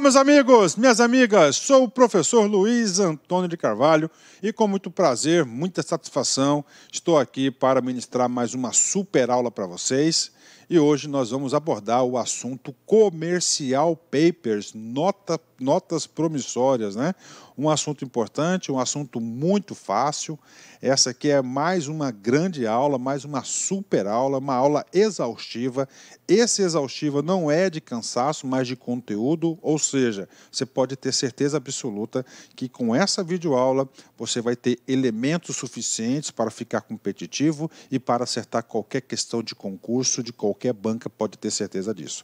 meus amigos, minhas amigas, sou o professor Luiz Antônio de Carvalho e com muito prazer, muita satisfação, estou aqui para ministrar mais uma super aula para vocês. E hoje nós vamos abordar o assunto comercial papers, nota, notas promissórias, né? Um assunto importante, um assunto muito fácil. Essa aqui é mais uma grande aula, mais uma super aula, uma aula exaustiva. Esse exaustiva não é de cansaço, mas de conteúdo, ou seja, você pode ter certeza absoluta que com essa videoaula você vai ter elementos suficientes para ficar competitivo e para acertar qualquer questão de concurso de qualquer banca, pode ter certeza disso.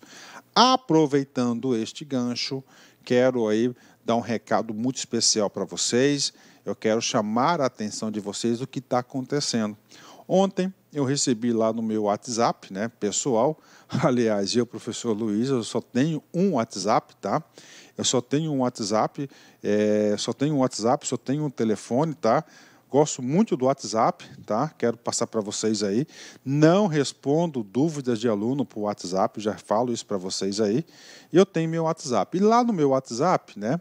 Aproveitando este gancho, quero aí dar um recado muito especial para vocês. Eu quero chamar a atenção de vocês do que está acontecendo. Ontem eu recebi lá no meu WhatsApp, né, pessoal. Aliás, eu, professor Luiz, eu só tenho um WhatsApp, tá? Eu só tenho um WhatsApp, é, só tenho um WhatsApp, só tenho um telefone, tá? Gosto muito do WhatsApp, tá? Quero passar para vocês aí. Não respondo dúvidas de aluno por WhatsApp, já falo isso para vocês aí. E eu tenho meu WhatsApp. E lá no meu WhatsApp, né?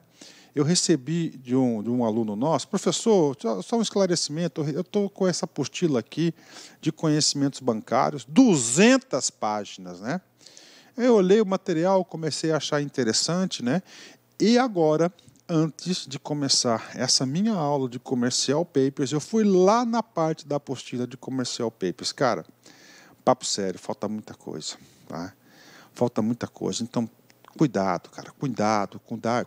Eu recebi de um, de um aluno nosso, professor, só um esclarecimento, eu estou com essa apostila aqui de conhecimentos bancários, 200 páginas, né? Eu olhei o material, comecei a achar interessante, né? E agora antes de começar essa minha aula de Comercial Papers, eu fui lá na parte da apostila de Comercial Papers. Cara, papo sério, falta muita coisa, tá? Falta muita coisa. Então, cuidado, cara, cuidado,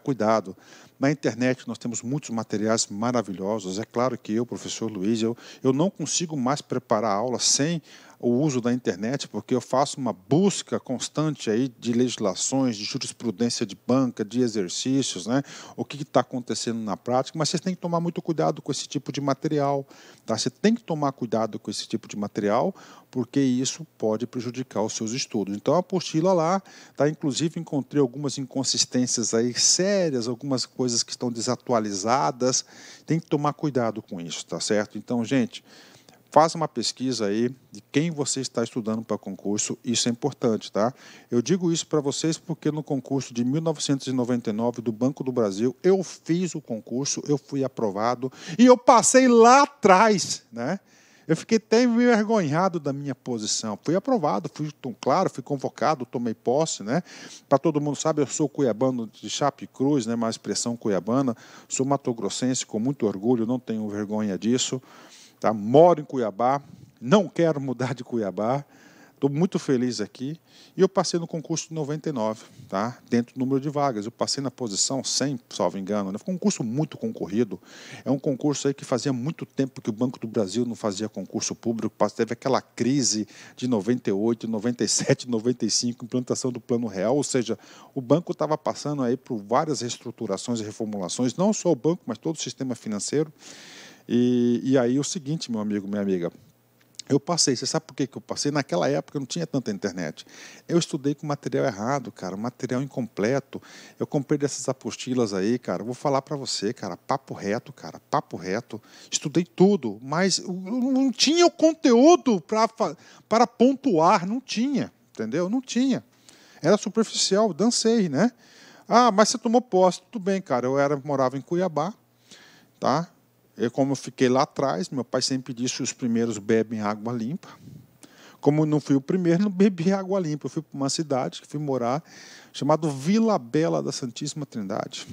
cuidado. Na internet nós temos muitos materiais maravilhosos. É claro que eu, professor Luiz, eu, eu não consigo mais preparar a aula sem o uso da internet, porque eu faço uma busca constante aí de legislações, de jurisprudência de banca, de exercícios, né? o que está acontecendo na prática, mas você tem que tomar muito cuidado com esse tipo de material. Tá? Você tem que tomar cuidado com esse tipo de material, porque isso pode prejudicar os seus estudos. Então, a apostila lá, tá? inclusive encontrei algumas inconsistências aí sérias, algumas coisas coisas que estão desatualizadas. Tem que tomar cuidado com isso, tá certo? Então, gente, faça uma pesquisa aí de quem você está estudando para concurso, isso é importante, tá? Eu digo isso para vocês porque no concurso de 1999 do Banco do Brasil, eu fiz o concurso, eu fui aprovado e eu passei lá atrás, né? Eu fiquei até envergonhado da minha posição. Fui aprovado, fui, claro, fui convocado, tomei posse, né? Para todo mundo sabe, eu sou cuiabano de Chapecruz, né? Uma expressão cuiabana. Sou matogrossense com muito orgulho, não tenho vergonha disso. Tá? Moro em Cuiabá, não quero mudar de Cuiabá. Estou muito feliz aqui. E eu passei no concurso de 99, tá? dentro do número de vagas. Eu passei na posição 100, salvo engano. Né? Foi um concurso muito concorrido. É um concurso aí que fazia muito tempo que o Banco do Brasil não fazia concurso público. Teve aquela crise de 98, 97, 95, implantação do Plano Real. Ou seja, o banco estava passando aí por várias reestruturações e reformulações, não só o banco, mas todo o sistema financeiro. E, e aí o seguinte, meu amigo, minha amiga, eu passei, você sabe por que eu passei? Naquela época eu não tinha tanta internet. Eu estudei com material errado, cara, material incompleto. Eu comprei dessas apostilas aí, cara. Vou falar para você, cara, papo reto, cara, papo reto. Estudei tudo, mas não tinha o conteúdo pra, para pontuar, não tinha, entendeu? Não tinha. Era superficial, dancei, né? Ah, mas você tomou posse, tudo bem, cara. Eu era morava em Cuiabá, tá? é como eu fiquei lá atrás, meu pai sempre disse que os primeiros bebem água limpa. Como eu não fui o primeiro, não bebi água limpa. Eu fui para uma cidade que fui morar, chamado Vila Bela da Santíssima Trindade.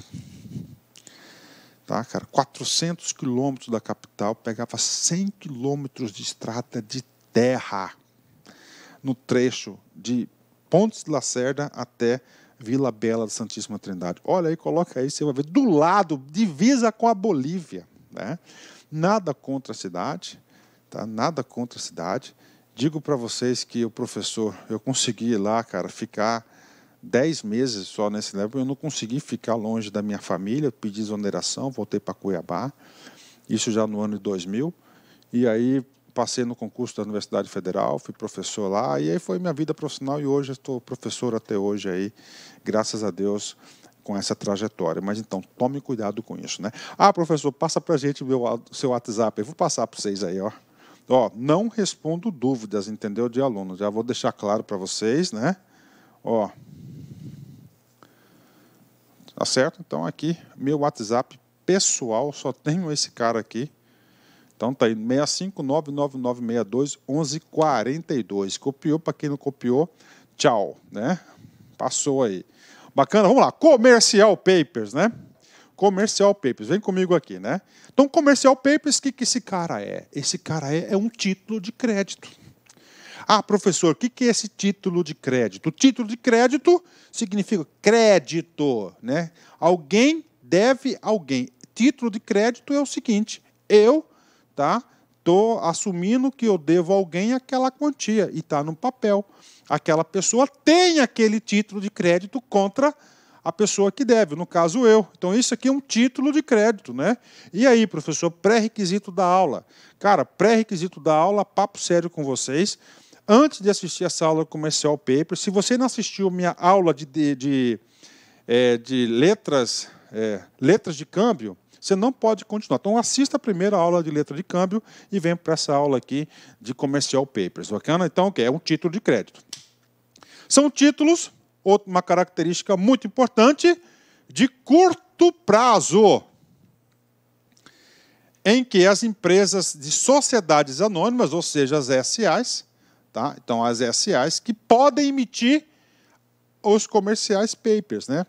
Tá, cara? 400 quilômetros da capital, pegava 100 quilômetros de estrada de terra no trecho de Pontes de Lacerda até Vila Bela da Santíssima Trindade. Olha aí, coloca aí, você vai ver. Do lado, divisa com a Bolívia. Né? Nada contra a cidade, tá? nada contra a cidade. Digo para vocês que o professor, eu consegui lá, cara, ficar 10 meses só nesse level, eu não consegui ficar longe da minha família, pedi exoneração, voltei para Cuiabá, isso já no ano de 2000, e aí passei no concurso da Universidade Federal, fui professor lá, e aí foi minha vida profissional e hoje estou professor até hoje aí, graças a Deus, com essa trajetória. Mas então, tome cuidado com isso. Né? Ah, professor, passa para a gente o seu WhatsApp. Eu vou passar para vocês aí. Ó. Ó, não respondo dúvidas, entendeu, de aluno. Já vou deixar claro para vocês. Né? Ó. Tá certo? Então, aqui, meu WhatsApp pessoal, só tenho esse cara aqui. Então tá aí, 65999621142. Copiou para quem não copiou, tchau, né? Passou aí. Bacana? Vamos lá. Comercial Papers, né? Comercial Papers. Vem comigo aqui, né? Então, Comercial Papers, o que, que esse cara é? Esse cara é, é um título de crédito. Ah, professor, o que, que é esse título de crédito? O título de crédito significa crédito, né? Alguém deve alguém. Título de crédito é o seguinte: eu, tá? Estou assumindo que eu devo a alguém aquela quantia e está no papel. Aquela pessoa tem aquele título de crédito contra a pessoa que deve, no caso eu. Então isso aqui é um título de crédito, né? E aí, professor, pré-requisito da aula. Cara, pré-requisito da aula, papo sério com vocês. Antes de assistir essa aula comercial paper, se você não assistiu minha aula de, de, de, é, de letras, é, letras de câmbio, você não pode continuar. Então, assista a primeira aula de letra de câmbio e vem para essa aula aqui de comercial papers. Bacana? Então, que é um título de crédito. São títulos, outra, uma característica muito importante, de curto prazo em que as empresas de sociedades anônimas, ou seja, as SAs, tá? então as SAs, que podem emitir os comerciais papers. Né?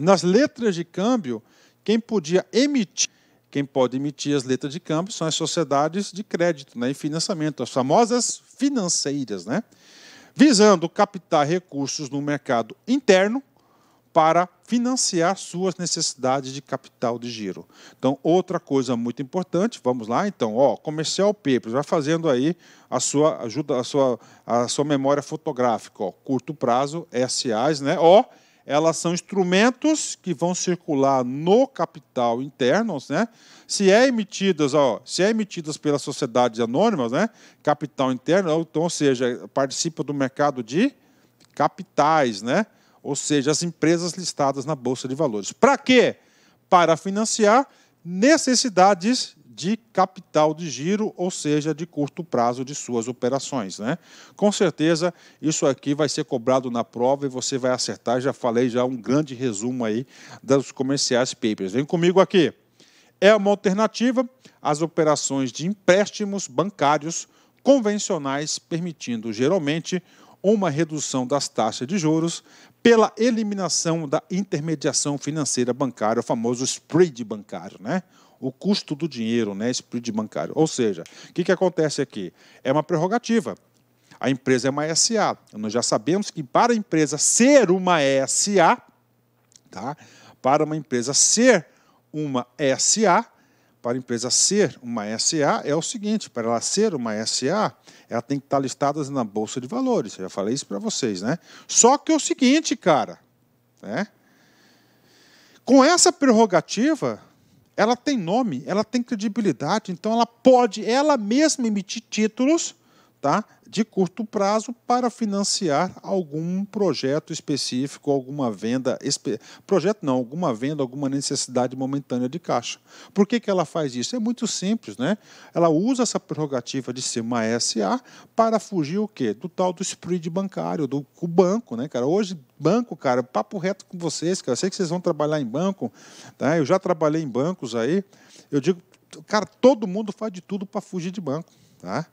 Nas letras de câmbio, quem podia emitir, quem pode emitir as letras de câmbio são as sociedades de crédito né, e financiamento, as famosas financeiras, né, visando captar recursos no mercado interno para financiar suas necessidades de capital de giro. Então, outra coisa muito importante, vamos lá, então, ó, comercial Papers, vai fazendo aí a sua ajuda, a sua, a sua memória fotográfica, ó, curto prazo, SAs, né? Ó, elas são instrumentos que vão circular no capital interno, né? Se é emitidas, ó, se é emitidas pelas sociedades anônimas, né? Capital interno, então, ou seja, participa do mercado de capitais, né? Ou seja, as empresas listadas na bolsa de valores. Para quê? Para financiar necessidades de capital de giro, ou seja, de curto prazo de suas operações. Né? Com certeza, isso aqui vai ser cobrado na prova e você vai acertar. Já falei já um grande resumo aí dos comerciais papers. Vem comigo aqui. É uma alternativa às operações de empréstimos bancários convencionais, permitindo geralmente uma redução das taxas de juros pela eliminação da intermediação financeira bancária, o famoso spread bancário, né? O custo do dinheiro, né? Spread bancário. Ou seja, o que, que acontece aqui? É uma prerrogativa. A empresa é uma SA. Nós já sabemos que para a empresa ser uma SA, tá? Para uma empresa ser uma SA, para a empresa ser uma SA é o seguinte: para ela ser uma SA, ela tem que estar listada na Bolsa de Valores. Eu já falei isso para vocês, né? Só que é o seguinte, cara, né? Com essa prerrogativa, ela tem nome, ela tem credibilidade, então ela pode ela mesma emitir títulos tá? de curto prazo para financiar algum projeto específico, alguma venda, espe... projeto não, alguma venda, alguma necessidade momentânea de caixa. Por que, que ela faz isso? É muito simples, né? Ela usa essa prerrogativa de ser uma SA para fugir o quê? Do tal do spread bancário, do banco, né, cara? Hoje, banco, cara, papo reto com vocês, cara, eu sei que vocês vão trabalhar em banco, tá? eu já trabalhei em bancos aí, eu digo, cara, todo mundo faz de tudo para fugir de banco. Tá?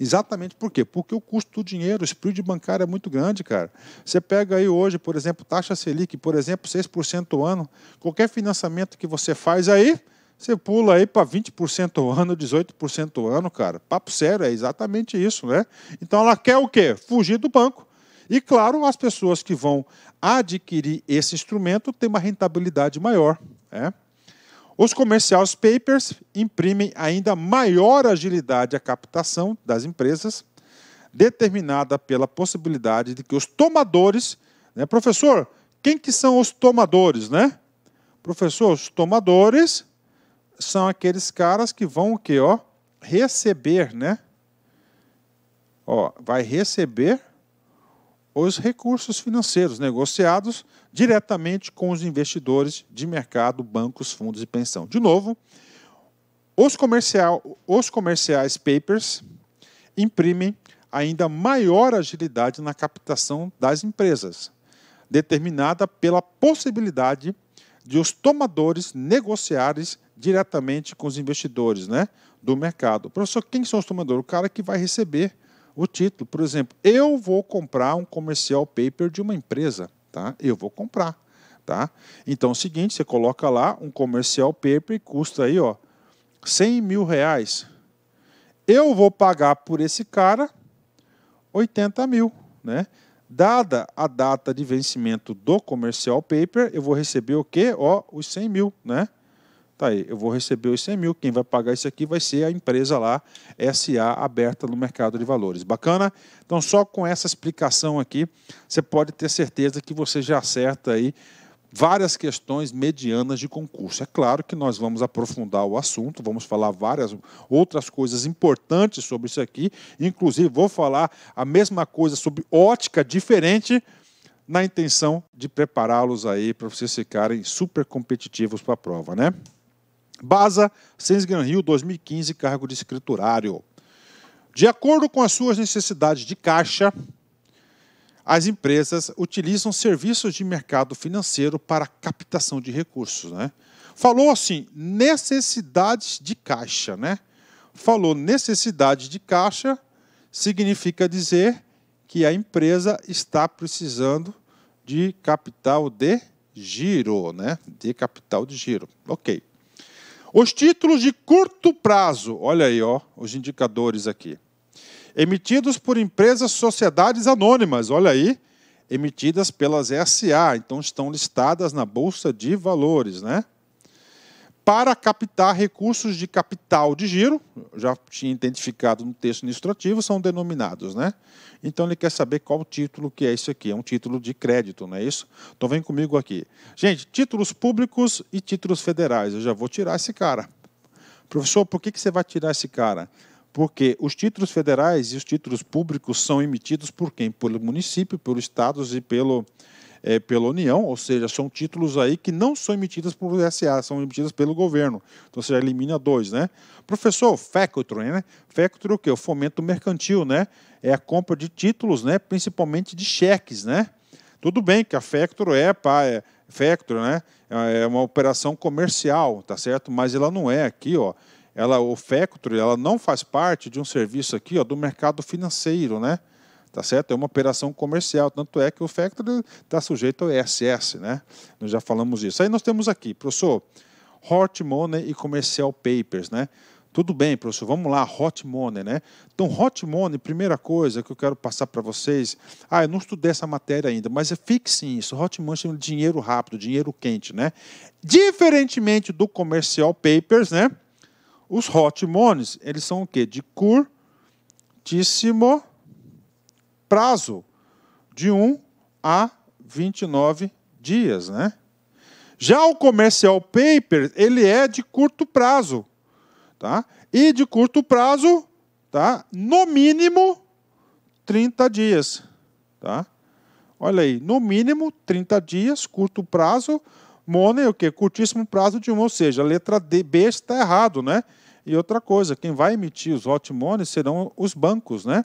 Exatamente por quê? Porque o custo do dinheiro, o spread bancário é muito grande, cara. Você pega aí hoje, por exemplo, taxa Selic, por exemplo, 6% ao ano. Qualquer financiamento que você faz aí, você pula aí para 20% ao ano, 18% ao ano, cara. Papo sério, é exatamente isso, né? Então ela quer o quê? Fugir do banco. E claro, as pessoas que vão adquirir esse instrumento têm uma rentabilidade maior. Né? Os comerciais papers imprimem ainda maior agilidade à captação das empresas, determinada pela possibilidade de que os tomadores, né, professor, quem que são os tomadores, né? Professor, os tomadores são aqueles caras que vão o quê, ó? Receber, né? Ó, vai receber os recursos financeiros negociados diretamente com os investidores de mercado, bancos, fundos e pensão. De novo, os, comercial, os comerciais papers imprimem ainda maior agilidade na captação das empresas, determinada pela possibilidade de os tomadores negociarem diretamente com os investidores né, do mercado. Professor, quem são os tomadores? O cara que vai receber o título. Por exemplo, eu vou comprar um comercial paper de uma empresa, tá? Eu vou comprar, tá? Então, é o seguinte, você coloca lá um comercial paper e custa aí, ó, 100 mil reais. Eu vou pagar por esse cara 80 mil, né? Dada a data de vencimento do comercial paper, eu vou receber o quê? Ó, os 100 mil, né? Tá aí, eu vou receber os 100 mil, quem vai pagar isso aqui vai ser a empresa lá, SA, aberta no mercado de valores. Bacana? Então, só com essa explicação aqui, você pode ter certeza que você já acerta aí várias questões medianas de concurso. É claro que nós vamos aprofundar o assunto, vamos falar várias outras coisas importantes sobre isso aqui, inclusive vou falar a mesma coisa sobre ótica diferente na intenção de prepará-los aí para vocês ficarem super competitivos para a prova, né? Baza, Sensgran Rio, 2015, cargo de escriturário. De acordo com as suas necessidades de caixa, as empresas utilizam serviços de mercado financeiro para captação de recursos. Né? Falou assim, necessidades de caixa. Né? Falou necessidades de caixa, significa dizer que a empresa está precisando de capital de giro, né? De capital de giro. Ok. Os títulos de curto prazo, olha aí, ó, os indicadores aqui. Emitidos por empresas, sociedades anônimas, olha aí, emitidas pelas SA, então estão listadas na bolsa de valores, né? para captar recursos de capital de giro, já tinha identificado no texto administrativo, são denominados, né? Então ele quer saber qual título que é isso aqui, é um título de crédito, não é isso? Então vem comigo aqui. Gente, títulos públicos e títulos federais, eu já vou tirar esse cara. Professor, por que, que você vai tirar esse cara? Porque os títulos federais e os títulos públicos são emitidos por quem? Pelo município, pelos estados e pelo, é, pela União, ou seja, são títulos aí que não são emitidos por SA, são emitidos pelo governo. Então você já elimina dois, né? Professor, Factory, né? Factory o quê? O fomento mercantil, né? É a compra de títulos, né? Principalmente de cheques, né? Tudo bem que a Factor é, pá, é né? É, é uma operação comercial, tá certo? Mas ela não é aqui, ó. Ela, o Factor, ela não faz parte de um serviço aqui, ó, do mercado financeiro, né? tá certo? É uma operação comercial, tanto é que o factor está sujeito ao ESS, né? Nós já falamos isso Aí nós temos aqui, professor, hot money e comercial papers, né? Tudo bem, professor, vamos lá, hot money, né? Então, hot money, primeira coisa que eu quero passar para vocês. Ah, eu não estudei essa matéria ainda, mas é fixe isso. Hot money chama de dinheiro rápido, dinheiro quente, né? Diferentemente do comercial papers, né? Os hot monies, eles são o quê? De curtíssimo prazo de 1 a 29 dias, né? Já o comercial paper, ele é de curto prazo, tá? E de curto prazo, tá? No mínimo 30 dias, tá? Olha aí, no mínimo 30 dias, curto prazo, money, o quê? Curtíssimo prazo de um, ou seja, a letra D, B está errado, né? E outra coisa, quem vai emitir os hot money serão os bancos, né?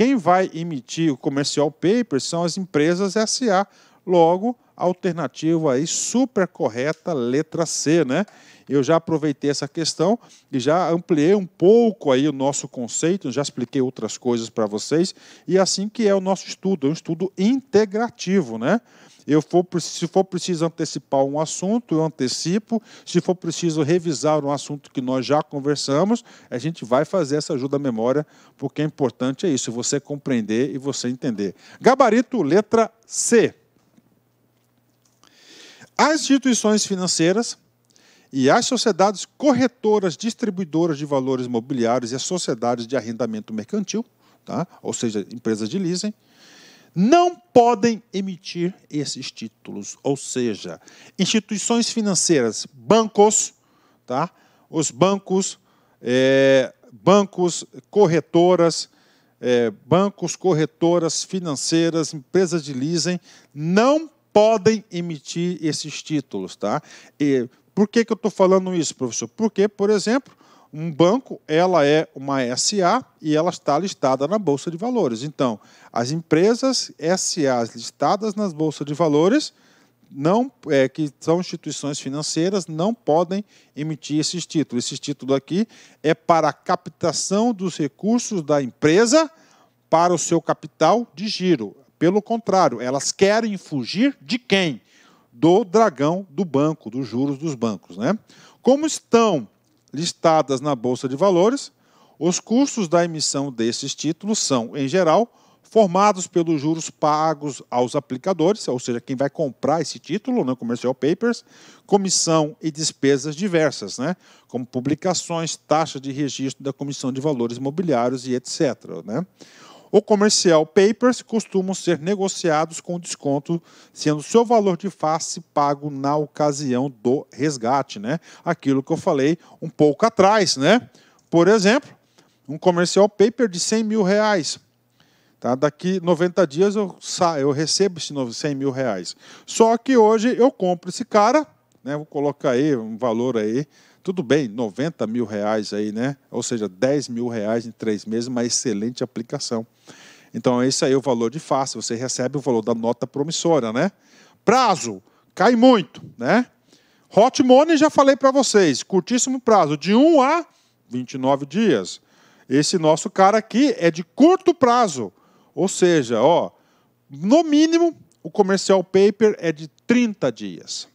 Quem vai emitir o comercial paper são as empresas SA. Logo, alternativa aí super correta, letra C, né? Eu já aproveitei essa questão e já ampliei um pouco aí o nosso conceito, já expliquei outras coisas para vocês, e é assim que é o nosso estudo, é um estudo integrativo, né? Eu for, se for preciso antecipar um assunto, eu antecipo. Se for preciso revisar um assunto que nós já conversamos, a gente vai fazer essa ajuda à memória, porque é importante é isso, você compreender e você entender. Gabarito, letra C. As instituições financeiras e as sociedades corretoras, distribuidoras de valores imobiliários e as sociedades de arrendamento mercantil, tá? ou seja, empresas de leasing, não podem emitir esses títulos, ou seja, instituições financeiras, bancos, tá? os bancos, é, bancos, corretoras, é, bancos, corretoras financeiras, empresas de leasing, não podem emitir esses títulos. Tá? E por que, que eu estou falando isso, professor? Porque, por exemplo, um banco, ela é uma SA e ela está listada na Bolsa de Valores. Então, as empresas SAs listadas nas Bolsas de Valores, não é, que são instituições financeiras, não podem emitir esses títulos. Esse título aqui é para a captação dos recursos da empresa para o seu capital de giro. Pelo contrário, elas querem fugir de quem? Do dragão do banco, dos juros dos bancos. Né? Como estão listadas na Bolsa de Valores, os custos da emissão desses títulos são, em geral, formados pelos juros pagos aos aplicadores, ou seja, quem vai comprar esse título, né, commercial papers, comissão e despesas diversas, né, como publicações, taxa de registro da comissão de valores imobiliários e etc. Né. O comercial papers costumam ser negociados com desconto, sendo seu valor de face pago na ocasião do resgate, né? Aquilo que eu falei um pouco atrás, né? Por exemplo, um comercial paper de 100 mil reais. Tá? Daqui 90 dias eu, saio, eu recebo esse 100 mil reais. Só que hoje eu compro esse cara, né? vou colocar aí um valor aí, tudo bem, 90 mil reais aí, né? Ou seja, 10 mil reais em três meses, uma excelente aplicação. Então, esse é aí é o valor de face. Você recebe o valor da nota promissória, né? Prazo, cai muito, né? Hot Money, já falei para vocês, curtíssimo prazo, de 1 a 29 dias. Esse nosso cara aqui é de curto prazo. Ou seja, ó, no mínimo, o comercial paper é de 30 dias.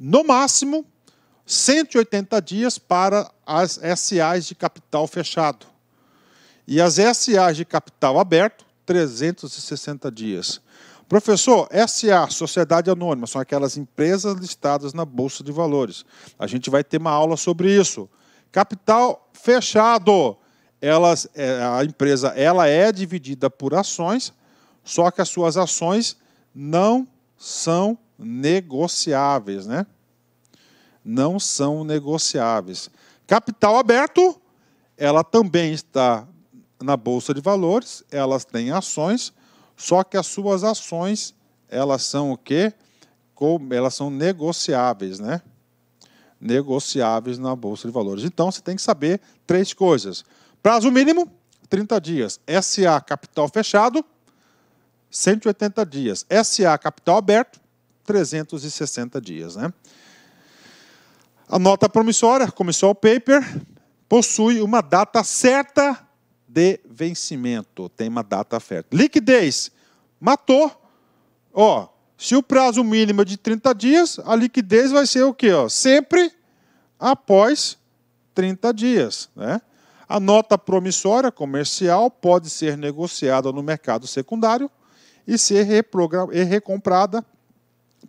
No máximo, 180 dias para as SAs de capital fechado. E as SAs de capital aberto, 360 dias. Professor, SA, Sociedade Anônima, são aquelas empresas listadas na Bolsa de Valores. A gente vai ter uma aula sobre isso. Capital fechado. Elas, é, a empresa ela é dividida por ações, só que as suas ações não são negociáveis, né? não são negociáveis. Capital aberto, ela também está na bolsa de valores, elas têm ações, só que as suas ações, elas são o quê? Elas são negociáveis, né? Negociáveis na bolsa de valores. Então você tem que saber três coisas. Prazo mínimo, 30 dias. SA capital fechado, 180 dias. SA capital aberto, 360 dias, né? A nota promissória, comissão paper, possui uma data certa de vencimento. Tem uma data certa. Liquidez, matou. Ó, se o prazo mínimo é de 30 dias, a liquidez vai ser o quê? Ó, sempre após 30 dias. Né? A nota promissória comercial pode ser negociada no mercado secundário e ser recomprada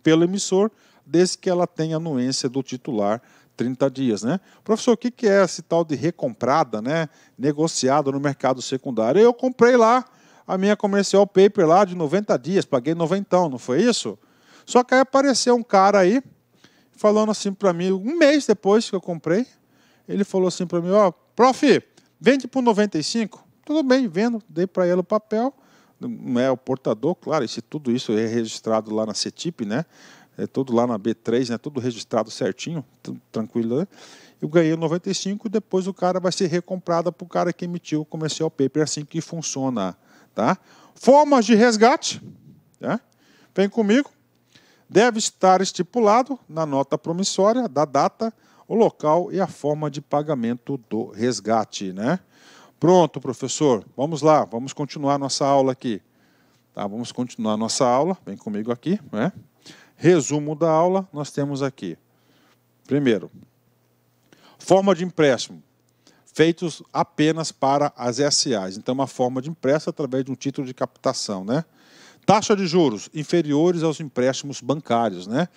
pelo emissor desde que ela tenha anuência do titular 30 dias, né? Professor, o que, é esse tal de recomprada, né? Negociada no mercado secundário? Eu comprei lá a minha comercial paper lá de 90 dias, paguei noventão, não foi isso? Só que aí apareceu um cara aí falando assim para mim, um mês depois que eu comprei, ele falou assim para mim, ó, oh, prof, vende por 95? Tudo bem, vendo, dei para ele o papel, não é o portador, claro, e se tudo isso é registrado lá na CETIP, né? é todo lá na B3, né, tudo registrado certinho, tranquilo. Né? Eu ganhei 95 e depois o cara vai ser recomprado para o cara que emitiu o comercial é paper. É assim que funciona. Tá? Formas de resgate. Tá? Vem comigo. Deve estar estipulado na nota promissória da data, o local e a forma de pagamento do resgate. Né? Pronto, professor. Vamos lá, vamos continuar nossa aula aqui. Tá, vamos continuar nossa aula. Vem comigo aqui. Né? Resumo da aula, nós temos aqui. Primeiro, forma de empréstimo feitos apenas para as SAs. Então, uma forma de empréstimo através de um título de captação, né? Taxa de juros inferiores aos empréstimos bancários, né?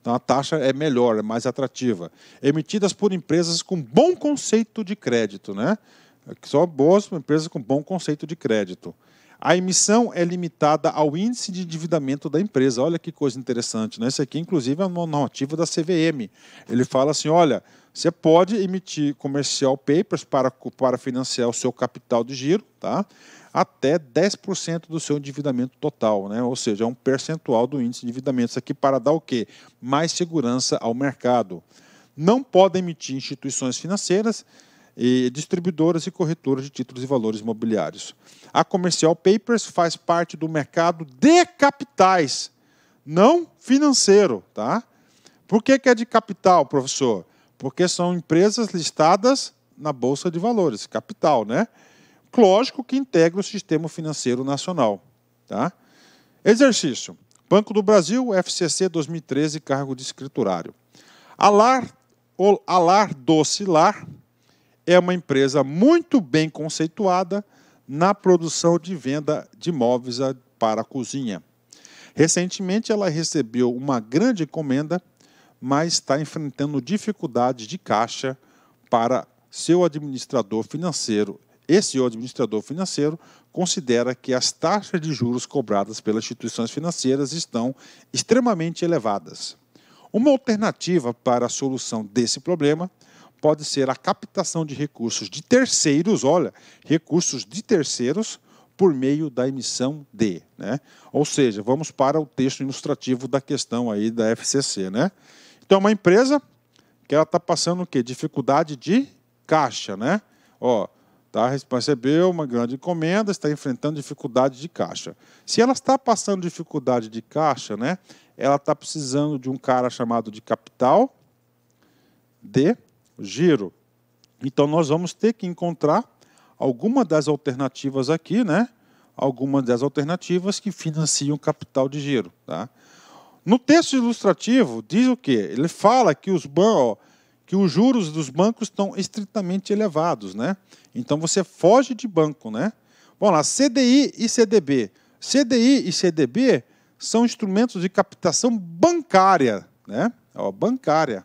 Então a taxa é melhor, é mais atrativa. Emitidas por empresas com bom conceito de crédito, né? Só boas empresas com bom conceito de crédito. A emissão é limitada ao índice de endividamento da empresa. Olha que coisa interessante, né? Isso aqui, inclusive, é uma normativa da CVM. Ele fala assim: olha, você pode emitir comercial papers para, para financiar o seu capital de giro, tá? Até 10% do seu endividamento total, né? ou seja, é um percentual do índice de endividamento. Isso aqui para dar o quê? Mais segurança ao mercado. Não pode emitir instituições financeiras, e distribuidoras e corretoras de títulos e valores imobiliários. A Comercial Papers faz parte do mercado de capitais, não financeiro, tá? Por que, que é de capital, professor? Porque são empresas listadas na bolsa de valores, capital, né? Lógico que integra o sistema financeiro nacional, tá? Exercício. Banco do Brasil, FCC 2013, cargo de escriturário. Alar, Alar Doce Lar, é uma empresa muito bem conceituada na produção de venda de móveis para a cozinha. Recentemente, ela recebeu uma grande encomenda, mas está enfrentando dificuldades de caixa para seu administrador financeiro. Esse administrador financeiro considera que as taxas de juros cobradas pelas instituições financeiras estão extremamente elevadas. Uma alternativa para a solução desse problema pode ser a captação de recursos de terceiros, olha, recursos de terceiros por meio da emissão de, né? Ou seja, vamos para o texto ilustrativo da questão aí da FCC, né? Então, uma empresa que ela está passando o quê? Dificuldade de caixa, né? Ó, tá, recebeu uma grande encomenda, está enfrentando dificuldade de caixa. Se ela está passando dificuldade de caixa, né, ela está precisando de um cara chamado de capital, de giro. Então nós vamos ter que encontrar alguma das alternativas aqui, né? Algumas das alternativas que financiam capital de giro, tá? No texto ilustrativo diz o que? Ele fala que os bancos, que os juros dos bancos estão estritamente elevados, né? Então você foge de banco, né? Bom, lá, CDI e CDB. CDI e CDB são instrumentos de captação bancária, né? É bancária.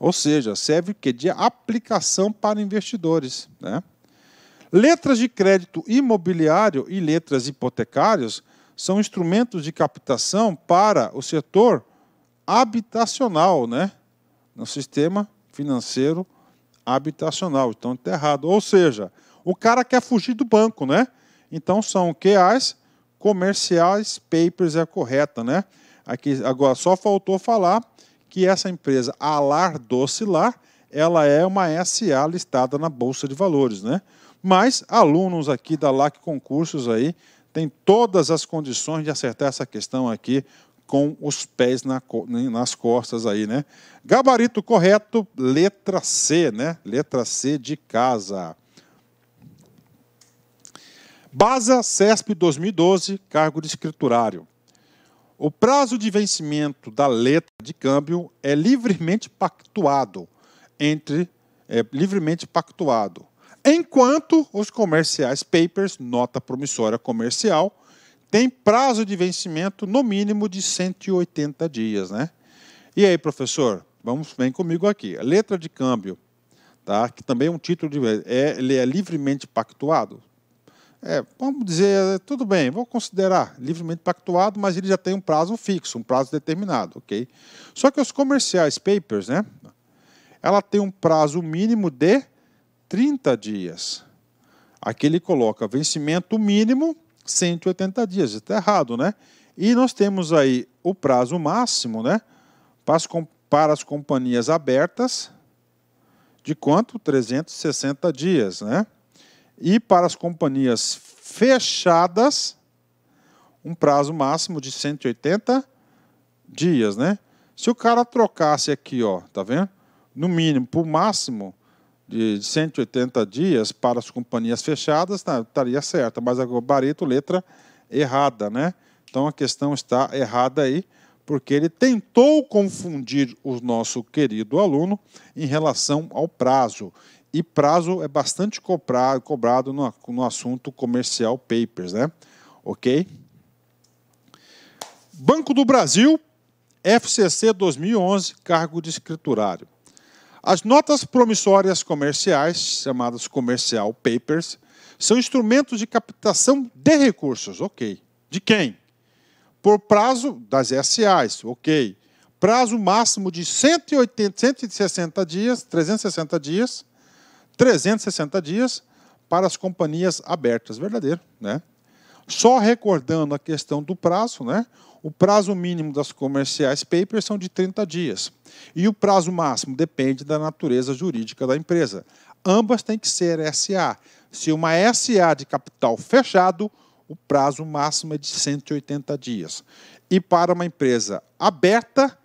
Ou seja, serve que de aplicação para investidores. Né? Letras de crédito imobiliário e letras hipotecárias são instrumentos de captação para o setor habitacional, né? no sistema financeiro habitacional. Então, está errado. Ou seja, o cara quer fugir do banco, né? Então, são QAs, comerciais, papers é correta, né? Aqui, agora, só faltou falar que essa empresa Alar Docilar, ela é uma SA listada na Bolsa de Valores, né? Mas alunos aqui da LAC Concursos aí têm todas as condições de acertar essa questão aqui com os pés na, né, nas costas aí, né? Gabarito correto, letra C, né? Letra C de casa. Basa CESP 2012, cargo de escriturário. O prazo de vencimento da letra de câmbio é livremente pactuado entre é, livremente pactuado, enquanto os comerciais papers, nota promissória comercial, tem prazo de vencimento no mínimo de 180 dias, né? E aí, professor, vamos vem comigo aqui. A letra de câmbio, tá? Que também é um título de é, ele é livremente pactuado. É, vamos dizer, é, tudo bem, vou considerar livremente pactuado, mas ele já tem um prazo fixo, um prazo determinado, ok? Só que os comerciais papers, né? Ela tem um prazo mínimo de 30 dias. Aqui ele coloca vencimento mínimo 180 dias, está errado, né? E nós temos aí o prazo máximo, né? Para as, para as companhias abertas, de quanto? 360 dias, né? E para as companhias fechadas, um prazo máximo de 180 dias, né? Se o cara trocasse aqui, ó, tá vendo? No mínimo, por máximo de 180 dias para as companhias fechadas, tá, estaria certa, mas agora Barreto letra errada, né? Então a questão está errada aí, porque ele tentou confundir o nosso querido aluno em relação ao prazo e prazo é bastante cobrado, cobrado no, no assunto comercial papers, né? Ok? Banco do Brasil, FCC 2011, cargo de escriturário. As notas promissórias comerciais, chamadas comercial papers, são instrumentos de captação de recursos, ok. De quem? Por prazo das SAs, ok. Prazo máximo de 180, 160 dias, 360 dias, 360 dias para as companhias abertas. Verdadeiro, né? Só recordando a questão do prazo, né? O prazo mínimo das comerciais papers são de 30 dias. E o prazo máximo depende da natureza jurídica da empresa. Ambas têm que ser SA. Se uma SA de capital fechado, o prazo máximo é de 180 dias. E para uma empresa aberta,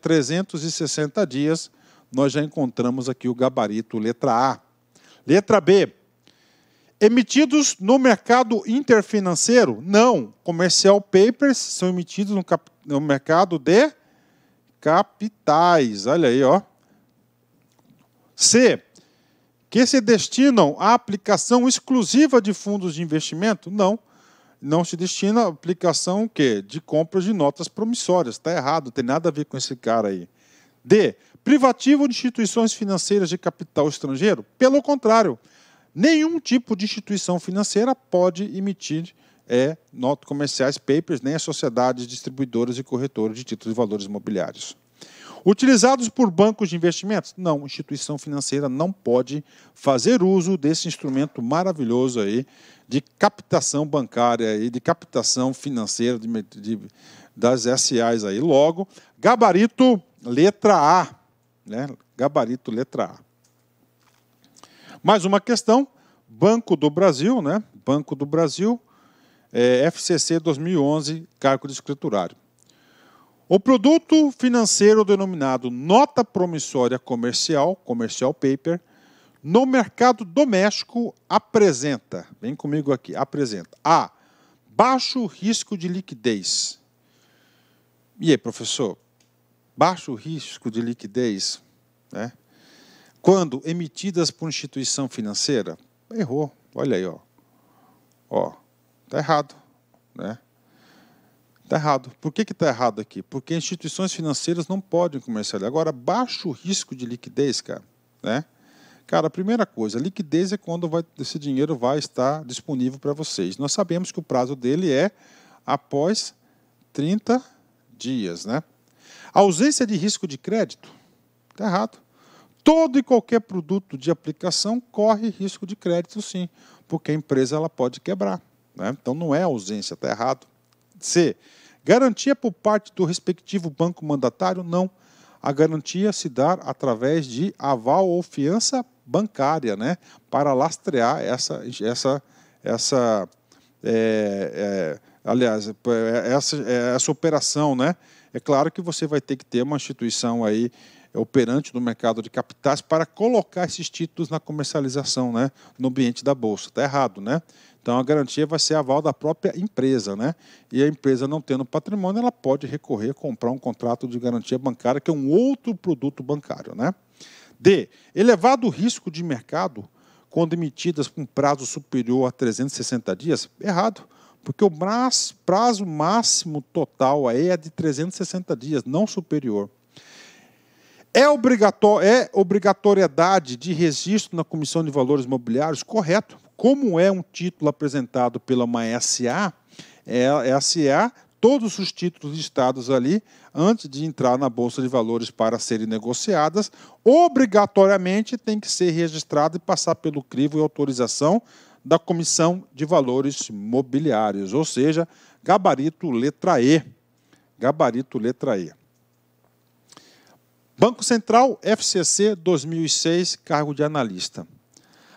360 dias nós já encontramos aqui o gabarito letra A. Letra B. Emitidos no mercado interfinanceiro? Não. Comercial papers são emitidos no, cap... no mercado de capitais. Olha aí, ó. C. Que se destinam à aplicação exclusiva de fundos de investimento? Não. Não se destina à aplicação o quê? de compras de notas promissórias. Está errado, não tem nada a ver com esse cara aí. D privativo de instituições financeiras de capital estrangeiro? Pelo contrário, nenhum tipo de instituição financeira pode emitir é, notas comerciais, papers, nem as sociedades distribuidoras e corretoras de títulos de valores imobiliários. Utilizados por bancos de investimentos? Não, instituição financeira não pode fazer uso desse instrumento maravilhoso aí de captação bancária e de captação financeira de, de, das SAs aí. Logo, gabarito letra A né? Gabarito letra A. Mais uma questão, Banco do Brasil, né? Banco do Brasil, é, FCC 2011, cargo de escriturário. O produto financeiro denominado nota promissória comercial, comercial paper, no mercado doméstico apresenta, vem comigo aqui, apresenta A, baixo risco de liquidez. E aí, professor, baixo risco de liquidez, né? quando emitidas por instituição financeira, errou. Olha aí, ó. Ó, tá errado, né? Tá errado. Por que que tá errado aqui? Porque instituições financeiras não podem comercializar. Agora, baixo risco de liquidez, cara, né? Cara, a primeira coisa, liquidez é quando vai, esse dinheiro vai estar disponível para vocês. Nós sabemos que o prazo dele é após 30 dias, né? Ausência de risco de crédito. Está errado. Todo e qualquer produto de aplicação corre risco de crédito, sim, porque a empresa ela pode quebrar. Né? Então não é ausência, está errado. C. Garantia por parte do respectivo banco mandatário? Não. A garantia se dá através de aval ou fiança bancária, né? Para lastrear essa, essa, essa, é, é, aliás, eh, essa, essa operação, né? É claro que você vai ter que ter uma instituição aí é, operante no mercado de capitais para colocar esses títulos na comercialização, né, no ambiente da bolsa. Está errado, né? Então a garantia vai ser aval da própria empresa, né? E a empresa não tendo patrimônio, ela pode recorrer a comprar um contrato de garantia bancária, que é um outro produto bancário, né? D. Elevado risco de mercado quando emitidas com prazo superior a 360 dias. Errado. Porque o prazo máximo total aí é de 360 dias, não superior. É, obrigator, é obrigatoriedade de registro na Comissão de Valores Imobiliários? Correto. Como é um título apresentado pela uma SA, é, SA todos os títulos listados ali, antes de entrar na Bolsa de Valores para serem negociadas, obrigatoriamente tem que ser registrado e passar pelo crivo e autorização da Comissão de Valores Mobiliários, ou seja, gabarito letra E. Gabarito letra E. Banco Central, FCC 2006, cargo de analista.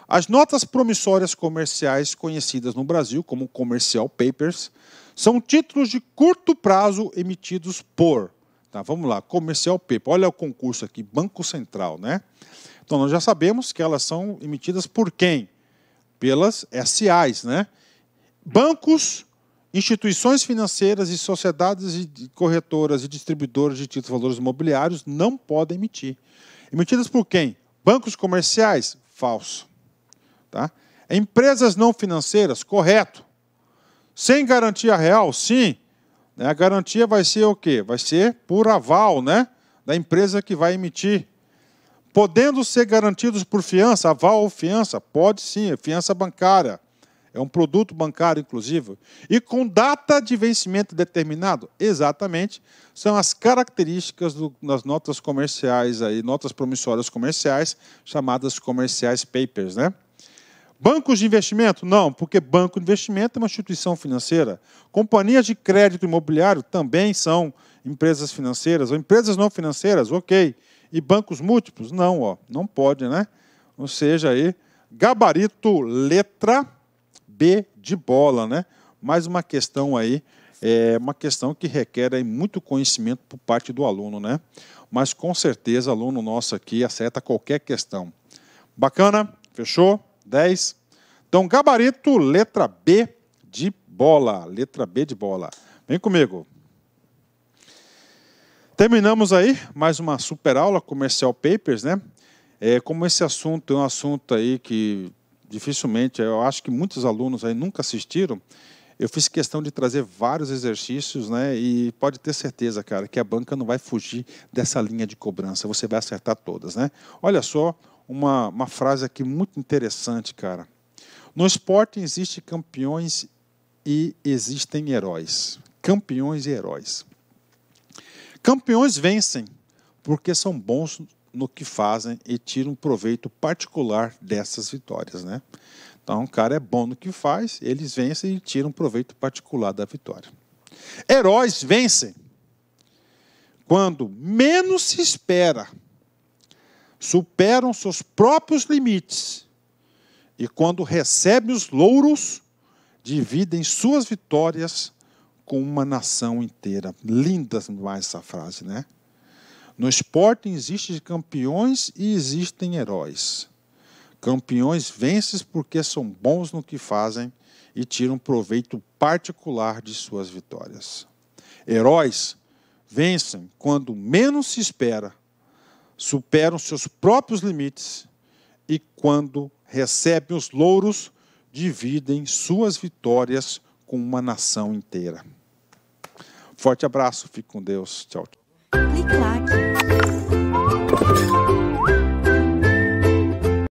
As notas promissórias comerciais conhecidas no Brasil como comercial papers são títulos de curto prazo emitidos por, tá, vamos lá, comercial paper. Olha o concurso aqui, Banco Central, né? Então nós já sabemos que elas são emitidas por quem? pelas SAs, né? Bancos, instituições financeiras e sociedades de corretoras e distribuidoras de títulos de valores imobiliários não podem emitir. Emitidas por quem? Bancos comerciais? Falso. Tá? Empresas não financeiras? Correto. Sem garantia real? Sim. Né? A garantia vai ser o quê? Vai ser por aval né? da empresa que vai emitir podendo ser garantidos por fiança, aval ou fiança, pode sim, é fiança bancária, é um produto bancário, inclusive, e com data de vencimento determinado, exatamente, são as características do, das notas comerciais, aí, notas promissórias comerciais, chamadas comerciais papers, né? Bancos de investimento? Não, porque banco de investimento é uma instituição financeira. Companhias de crédito imobiliário também são empresas financeiras, ou empresas não financeiras, ok e bancos múltiplos? Não, ó, não pode, né? Ou seja, aí, gabarito letra B de bola, né? Mais uma questão aí, é uma questão que requer aí, muito conhecimento por parte do aluno, né? Mas com certeza, aluno nosso aqui acerta qualquer questão. Bacana? Fechou? 10. Então, gabarito letra B de bola. Letra B de bola. Vem comigo. Terminamos aí mais uma super aula comercial papers, né? É, como esse assunto é um assunto aí que dificilmente, eu acho que muitos alunos aí nunca assistiram, eu fiz questão de trazer vários exercícios, né? E pode ter certeza, cara, que a banca não vai fugir dessa linha de cobrança. Você vai acertar todas, né? Olha só uma, uma frase aqui muito interessante, cara. No esporte existem campeões e existem heróis. Campeões e heróis. Campeões vencem porque são bons no que fazem e tiram proveito particular dessas vitórias, né? Então, o cara é bom no que faz, eles vencem e tiram proveito particular da vitória. Heróis vencem quando menos se espera, superam seus próprios limites e quando recebem os louros, dividem suas vitórias com uma nação inteira. Linda demais essa frase, né? No esporte existem campeões e existem heróis. Campeões vencem porque são bons no que fazem e tiram proveito particular de suas vitórias. Heróis vencem quando menos se espera, superam seus próprios limites e, quando recebem os louros, dividem suas vitórias com uma nação inteira. Forte abraço, fique com Deus. Tchau. Clique